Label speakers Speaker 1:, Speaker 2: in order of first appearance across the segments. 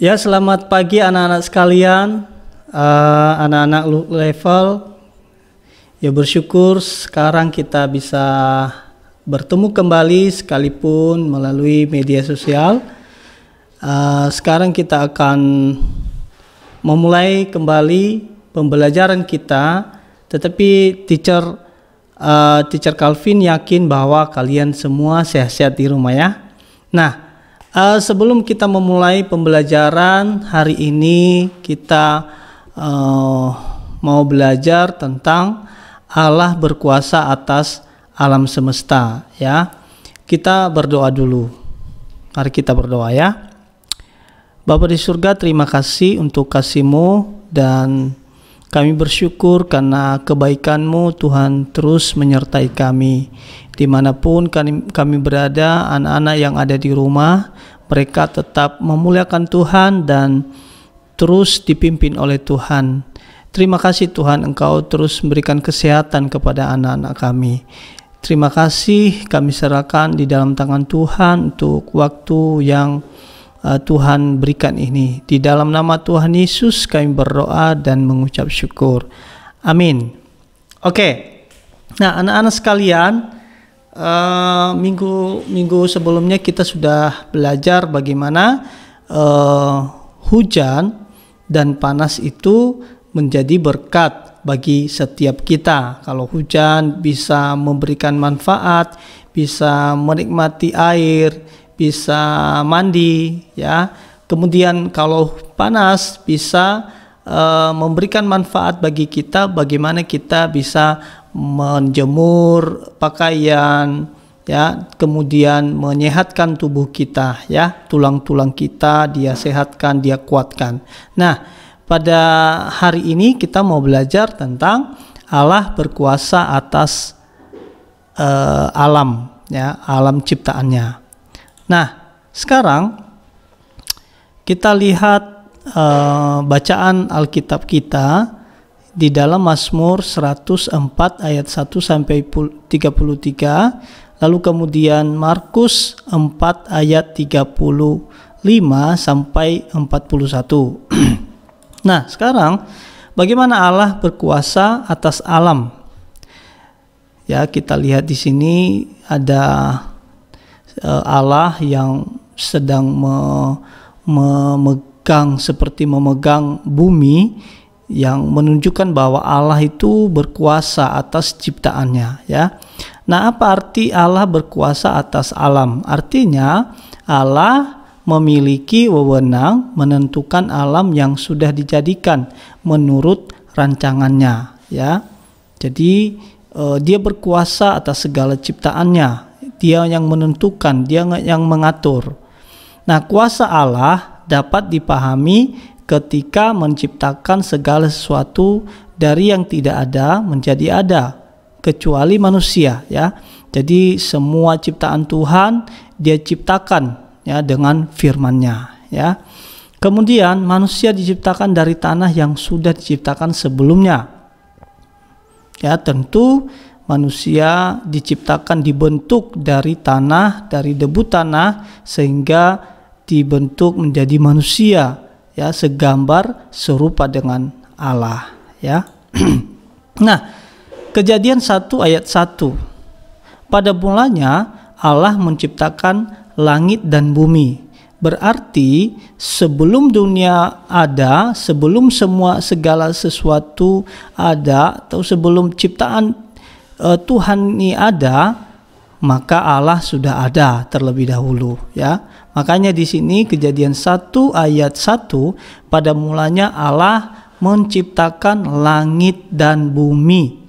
Speaker 1: Ya, selamat pagi anak-anak sekalian, eh, anak-anak uh, level. Ya bersyukur sekarang kita bisa bertemu kembali sekalipun melalui media sosial. Uh, sekarang kita akan memulai kembali pembelajaran kita, tetapi teacher uh, teacher Calvin yakin bahwa kalian semua sehat-sehat di rumah ya. Nah, Uh, sebelum kita memulai pembelajaran hari ini, kita uh, mau belajar tentang Allah berkuasa atas alam semesta. Ya, kita berdoa dulu. Mari kita berdoa ya. Bapa di surga, terima kasih untuk kasihmu dan kami bersyukur karena kebaikanmu, Tuhan terus menyertai kami. Dimanapun kami berada, anak-anak yang ada di rumah, mereka tetap memuliakan Tuhan dan terus dipimpin oleh Tuhan. Terima kasih Tuhan Engkau terus memberikan kesehatan kepada anak-anak kami. Terima kasih kami serahkan di dalam tangan Tuhan untuk waktu yang Eh, Tuhan berikan ini. Di dalam nama Tuhan Yesus kami berdoa dan mengucap syukur. Amin. Oke. Okay. Nah, anak-anak sekalian, minggu eh, minggu minggu sebelumnya kita sudah belajar bagaimana uh, hujan dan panas itu menjadi berkat bagi setiap kita. Kalau hujan bisa memberikan manfaat, bisa menikmati air, bisa mandi ya. Kemudian kalau panas bisa uh, memberikan manfaat bagi kita bagaimana kita bisa menjemur pakaian ya, kemudian menyehatkan tubuh kita ya, tulang-tulang kita dia sehatkan, dia kuatkan. Nah, pada hari ini kita mau belajar tentang Allah berkuasa atas uh, alam ya, alam ciptaannya. Nah, sekarang kita lihat uh, bacaan Alkitab kita di dalam Mazmur 104 ayat 1 sampai 33, lalu kemudian Markus 4 ayat 35 sampai 41. nah, sekarang bagaimana Allah berkuasa atas alam? Ya, kita lihat di sini ada Eh, Allah yang sedang memegang seperti memegang bumi yang menunjukkan bahwa Allah itu berkuasa atas ciptaannya ya. Nah, apa arti Allah berkuasa atas alam? Artinya Allah memiliki wewenang menentukan alam yang sudah dijadikan menurut rancangannya ya. Jadi eh, dia berkuasa atas segala ciptaannya dia yang menentukan, dia yang mengatur. Nah, kuasa Allah dapat dipahami ketika menciptakan segala sesuatu dari yang tidak ada menjadi ada, kecuali manusia ya. Jadi semua ciptaan Tuhan dia ciptakan ya dengan firman-Nya ya. Kemudian manusia diciptakan dari tanah yang sudah diciptakan sebelumnya. Ya, tentu manusia diciptakan dibentuk dari tanah, dari debu tanah sehingga dibentuk menjadi manusia ya segambar serupa dengan Allah ya. nah, Kejadian 1 ayat 1. Pada mulanya Allah menciptakan langit dan bumi. Berarti sebelum dunia ada, sebelum semua segala sesuatu ada atau sebelum ciptaan uh, Tuhan ini ada, maka Allah sudah ada terlebih dahulu ya. Makanya di sini kejadian 1 ayat 1 pada mulanya Allah menciptakan langit dan bumi.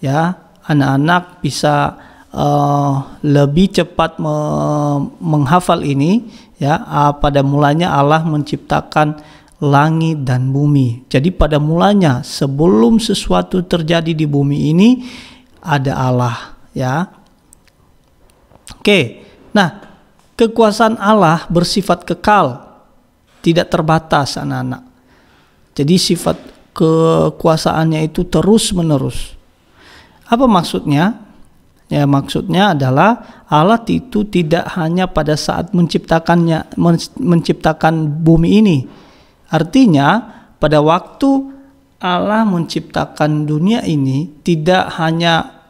Speaker 1: Ya, anak-anak bisa uh, lebih cepat me menghafal ini ya. Uh, pada mulanya Allah menciptakan langit dan bumi. Jadi pada mulanya sebelum sesuatu terjadi di bumi ini ada Allah ya. Oke. Nah, kekuasaan Allah bersifat kekal, tidak terbatas anak-anak. Jadi sifat kekuasaannya itu terus-menerus. Apa maksudnya? Ya, maksudnya adalah Allah itu tidak hanya pada saat menciptakannya menciptakan bumi ini. Artinya, pada waktu Allah menciptakan dunia ini tidak hanya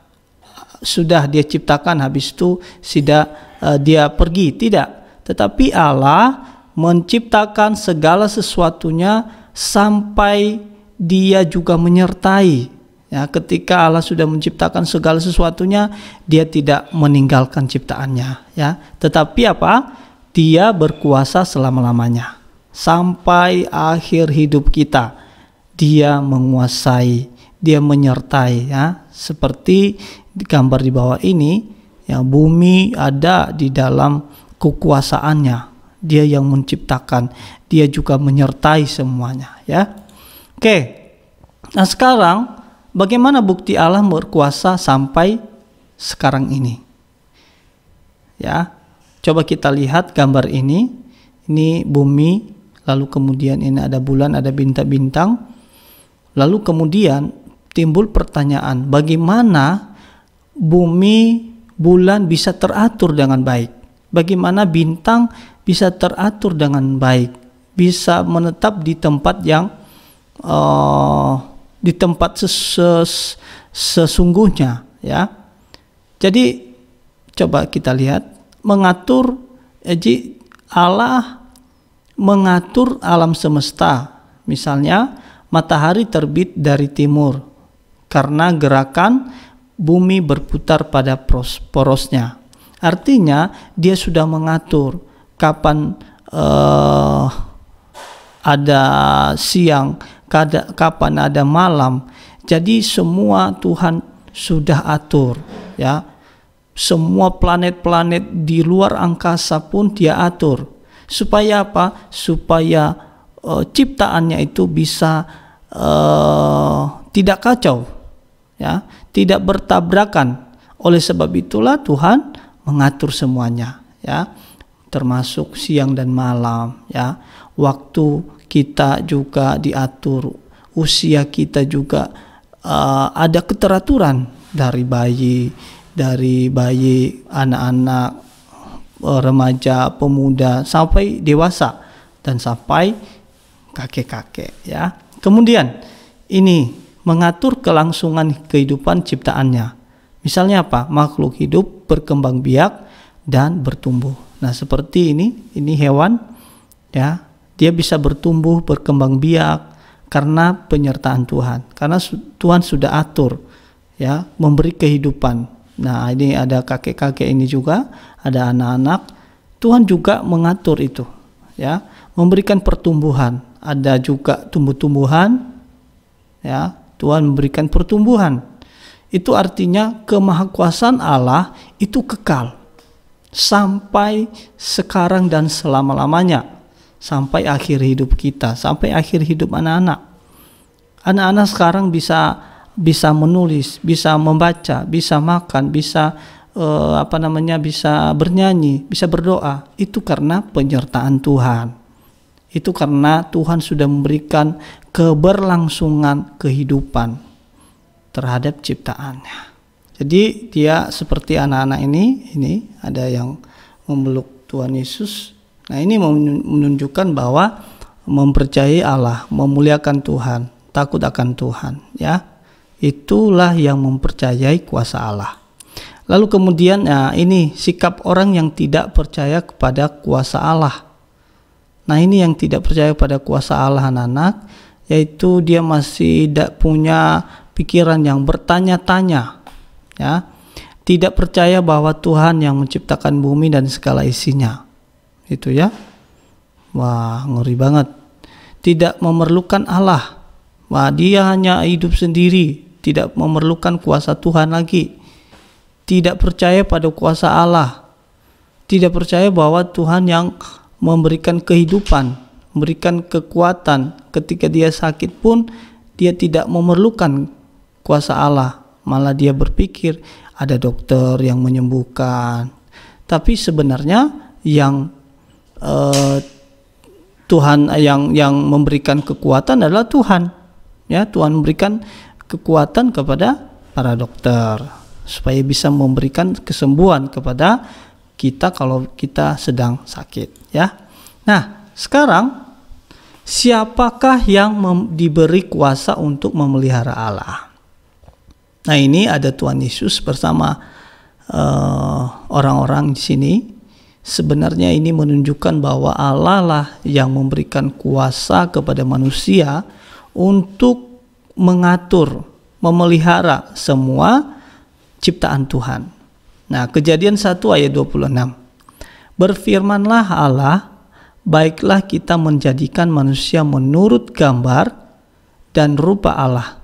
Speaker 1: sudah dia ciptakan habis itu tidak uh, dia pergi tidak tetapi Allah menciptakan segala sesuatunya sampai dia juga menyertai ya ketika Allah sudah menciptakan segala sesuatunya dia tidak meninggalkan ciptaannya ya tetapi apa dia berkuasa selama-lamanya sampai akhir hidup kita dia menguasai, dia menyertai ya. Seperti gambar di bawah ini, ya bumi ada di dalam kekuasaannya. Dia yang menciptakan, dia juga menyertai semuanya ya. Oke. Nah, sekarang bagaimana bukti Allah berkuasa sampai sekarang ini? Ya. Coba kita lihat gambar ini. Ini bumi lalu kemudian ini ada bulan, ada bintang-bintang. Lalu kemudian timbul pertanyaan, bagaimana bumi bulan bisa teratur dengan baik? Bagaimana bintang bisa teratur dengan baik? Bisa menetap di tempat yang uh, di tempat ses sesungguhnya, ya. Jadi coba kita lihat mengatur jadi Allah mengatur alam semesta. Misalnya matahari terbit dari timur karena gerakan bumi berputar pada porosnya. Artinya dia sudah mengatur kapan uh, ada siang, kapan ada malam. Jadi semua Tuhan sudah atur, ya. Semua planet-planet di luar angkasa pun dia atur. Supaya apa? Supaya uh, ciptaannya itu bisa uh, tidak kacau ya tidak bertabrakan oleh sebab itulah Tuhan mengatur semuanya ya termasuk siang dan malam ya waktu kita juga diatur usia kita juga uh, ada keteraturan dari bayi dari bayi anak-anak remaja pemuda sampai dewasa dan sampai kakek-kakek ya. Kemudian ini mengatur kelangsungan kehidupan ciptaannya. Misalnya apa? Makhluk hidup berkembang biak dan bertumbuh. Nah, seperti ini, ini hewan ya, dia bisa bertumbuh, berkembang biak karena penyertaan Tuhan. Karena Tuhan sudah atur ya, memberi kehidupan. Nah, ini ada kakek-kakek ini juga, ada anak-anak. Tuhan juga mengatur itu ya, memberikan pertumbuhan ada juga tumbuh-tumbuhan ya Tuhan memberikan pertumbuhan itu artinya kemahakuasaan Allah itu kekal sampai sekarang dan selama-lamanya sampai akhir hidup kita sampai akhir hidup anak-anak anak-anak sekarang bisa bisa menulis bisa membaca bisa makan bisa eh, apa namanya bisa bernyanyi bisa berdoa itu karena penyertaan Tuhan itu karena Tuhan sudah memberikan keberlangsungan kehidupan terhadap ciptaannya. Jadi dia seperti anak-anak ini, ini ada yang memeluk Tuhan Yesus. Nah ini menunjukkan bahwa mempercayai Allah, memuliakan Tuhan, takut akan Tuhan, ya. Itulah yang mempercayai kuasa Allah. Lalu kemudian nah ini sikap orang yang tidak percaya kepada kuasa Allah Nah, ini yang tidak percaya pada kuasa Allah anak-anak, yaitu dia masih tidak punya pikiran yang bertanya-tanya, ya. Tidak percaya bahwa Tuhan yang menciptakan bumi dan segala isinya. Itu ya. Wah, ngeri banget. Tidak memerlukan Allah. Wah, dia hanya hidup sendiri, tidak memerlukan kuasa Tuhan lagi. Tidak percaya pada kuasa Allah. Tidak percaya bahwa Tuhan yang memberikan kehidupan, memberikan kekuatan. Ketika dia sakit pun dia tidak memerlukan kuasa Allah, malah dia berpikir ada dokter yang menyembuhkan. Tapi sebenarnya yang eh, Tuhan yang yang memberikan kekuatan adalah Tuhan. Ya, Tuhan memberikan kekuatan kepada para dokter supaya bisa memberikan kesembuhan kepada kita kalau kita sedang sakit ya. Nah, sekarang siapakah yang diberi kuasa untuk memelihara Allah? Nah, ini ada Tuhan Yesus bersama eh, orang-orang uh, di sini. Sebenarnya ini menunjukkan bahwa Allah lah yang memberikan kuasa kepada manusia untuk mengatur, memelihara semua ciptaan Tuhan. Nah, kejadian 1 ayat 26. Berfirmanlah Allah, baiklah kita menjadikan manusia menurut gambar dan rupa Allah,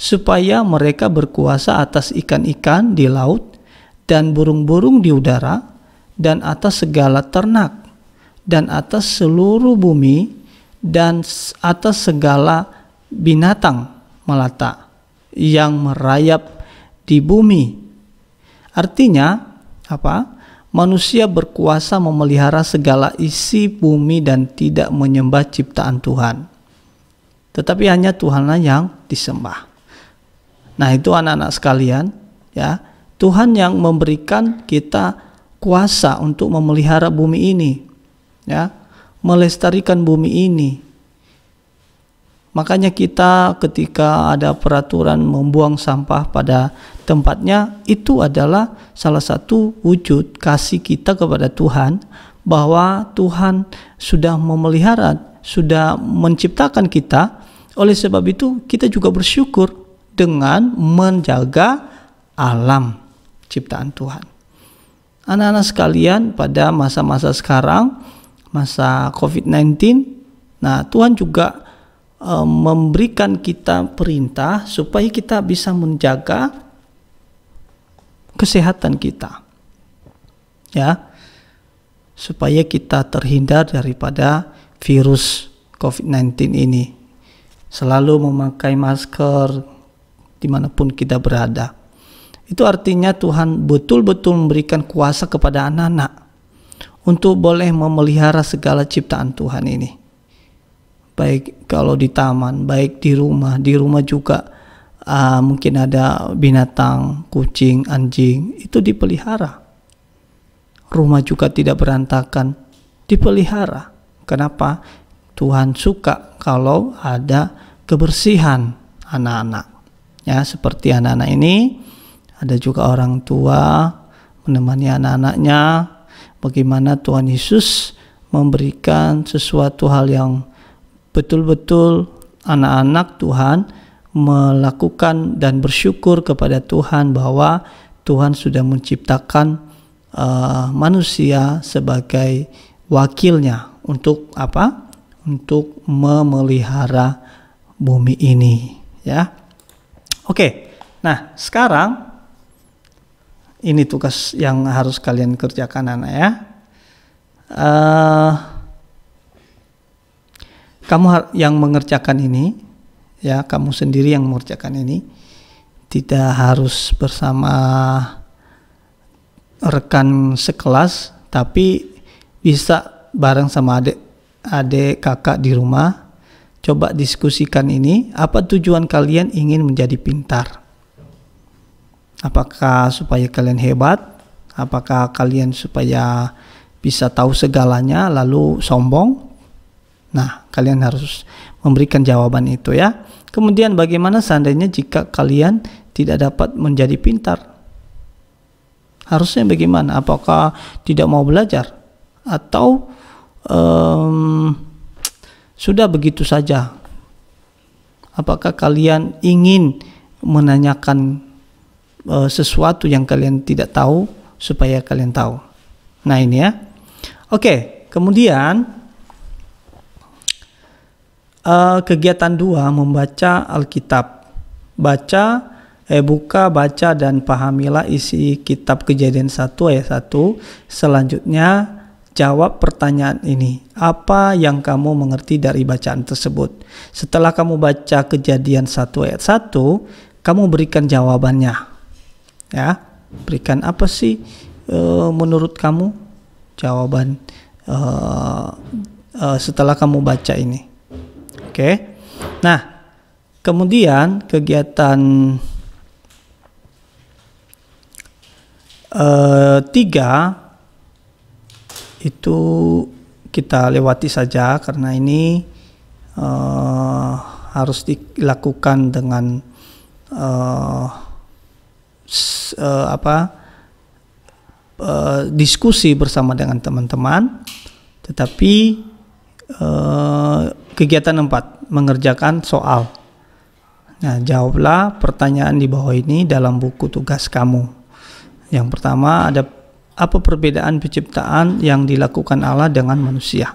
Speaker 1: supaya mereka berkuasa atas ikan-ikan di laut dan burung-burung di udara dan atas segala ternak dan atas seluruh bumi dan atas segala binatang melata yang merayap di bumi Artinya apa? Manusia berkuasa memelihara segala isi bumi dan tidak menyembah ciptaan Tuhan. Tetapi hanya Tuhanlah yang disembah. Nah, itu anak-anak sekalian, ya. Tuhan yang memberikan kita kuasa untuk memelihara bumi ini, ya. Melestarikan bumi ini, Makanya kita ketika ada peraturan membuang sampah pada tempatnya itu adalah salah satu wujud kasih kita kepada Tuhan bahwa Tuhan sudah memelihara, sudah menciptakan kita. Oleh sebab itu kita juga bersyukur dengan menjaga alam ciptaan Tuhan. Anak-anak sekalian pada masa-masa sekarang, masa COVID-19, nah Tuhan juga Eh, memberikan kita perintah supaya kita bisa menjaga kesehatan kita. Ya. Supaya kita terhindar daripada virus COVID-19 ini. Selalu memakai masker dimanapun kita berada. Itu artinya Tuhan betul-betul memberikan kuasa kepada anak-anak untuk boleh memelihara segala ciptaan Tuhan ini baik kalau di taman, baik di rumah, di rumah juga uh, mungkin ada binatang, kucing, anjing, itu dipelihara. Rumah juga tidak berantakan, dipelihara. Kenapa? Tuhan suka kalau ada kebersihan anak-anak. Ya, seperti anak-anak ini ada juga orang tua menemani anak-anaknya bagaimana Tuhan Yesus memberikan sesuatu hal yang betul-betul anak-anak Tuhan melakukan dan bersyukur kepada Tuhan bahwa Tuhan sudah menciptakan uh, manusia sebagai wakilnya untuk apa? Untuk memelihara bumi ini, ya. Oke. Nah, sekarang ini tugas yang harus kalian kerjakan anak ya. Uh, kamu yang mengerjakan ini ya kamu sendiri yang mengerjakan ini tidak harus bersama rekan sekelas tapi bisa bareng sama adik adik kakak di rumah coba diskusikan ini apa tujuan kalian ingin menjadi pintar apakah supaya kalian hebat apakah kalian supaya bisa tahu segalanya lalu sombong Nah, kalian harus memberikan jawaban itu ya. Kemudian bagaimana seandainya jika kalian tidak dapat menjadi pintar? Harusnya bagaimana? Apakah tidak mau belajar atau um, sudah begitu saja? Apakah kalian ingin menanyakan uh, sesuatu yang kalian tidak tahu supaya kalian tahu? Nah, ini ya. Oke, kemudian Uh, kegiatan dua membaca Alkitab. Baca, eh buka, baca dan pahamilah isi kitab Kejadian 1 ayat 1. Selanjutnya jawab pertanyaan ini. Apa yang kamu mengerti dari bacaan tersebut? Setelah kamu baca Kejadian 1 ayat 1, kamu berikan jawabannya. Ya. Berikan apa sih e, menurut kamu jawaban e, setelah kamu baca ini? Oke. Okay. Nah, kemudian kegiatan eh, tiga itu kita lewati saja karena ini uh, harus dilakukan dengan uh, apa uh, diskusi bersama dengan teman-teman, tetapi uh, Kegiatan 4, mengerjakan soal. Nah, jawablah pertanyaan di bawah ini dalam buku tugas kamu. Yang pertama ada apa perbedaan penciptaan yang dilakukan Allah dengan manusia?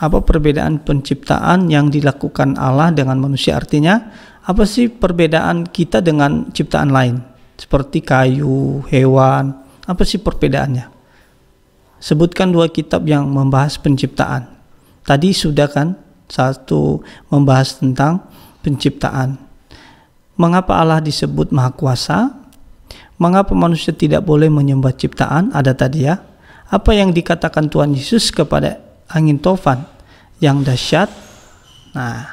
Speaker 1: Apa perbedaan penciptaan yang dilakukan Allah dengan manusia? Artinya, apa sih perbedaan kita dengan ciptaan lain? Seperti kayu, hewan, apa sih perbedaannya? Sebutkan dua kitab yang membahas penciptaan tadi sudah kan satu membahas tentang penciptaan. Mengapa Allah disebut Maha Kuasa? Mengapa manusia tidak boleh menyembah ciptaan? Ada tadi ya. Apa yang dikatakan Tuhan Yesus kepada angin tofan yang dahsyat? Nah,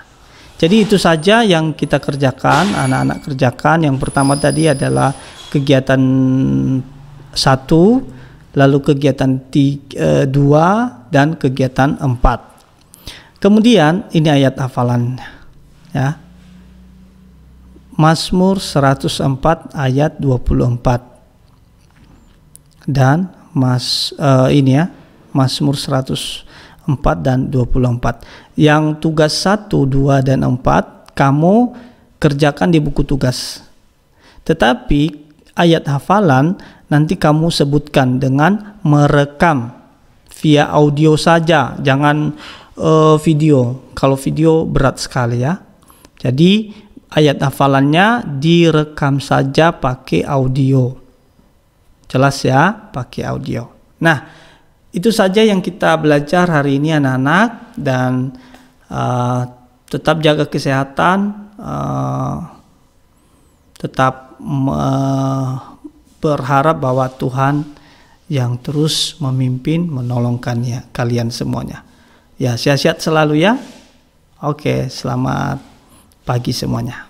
Speaker 1: jadi itu saja yang kita kerjakan, anak-anak kerjakan. Yang pertama tadi adalah kegiatan satu, lalu kegiatan tiga, eh, dua, dan kegiatan empat. Kemudian ini ayat hafalannya. Ya. Mazmur 104 ayat 24. Dan Mas uh, ini ya, Mazmur 104 dan 24. Yang tugas 1, 2 dan 4 kamu kerjakan di buku tugas. Tetapi ayat hafalan nanti kamu sebutkan dengan merekam via audio saja, jangan uh, video. Kalau video berat sekali ya. Jadi ayat hafalannya direkam saja pakai audio. Jelas ya, pakai audio. Nah, itu saja yang kita belajar hari ini anak-anak dan uh, tetap jaga kesehatan, uh, tetap uh, berharap bahwa Tuhan yang terus memimpin menolongkannya kalian semuanya. Ya, sehat-sehat selalu ya. Oke, selamat pagi semuanya.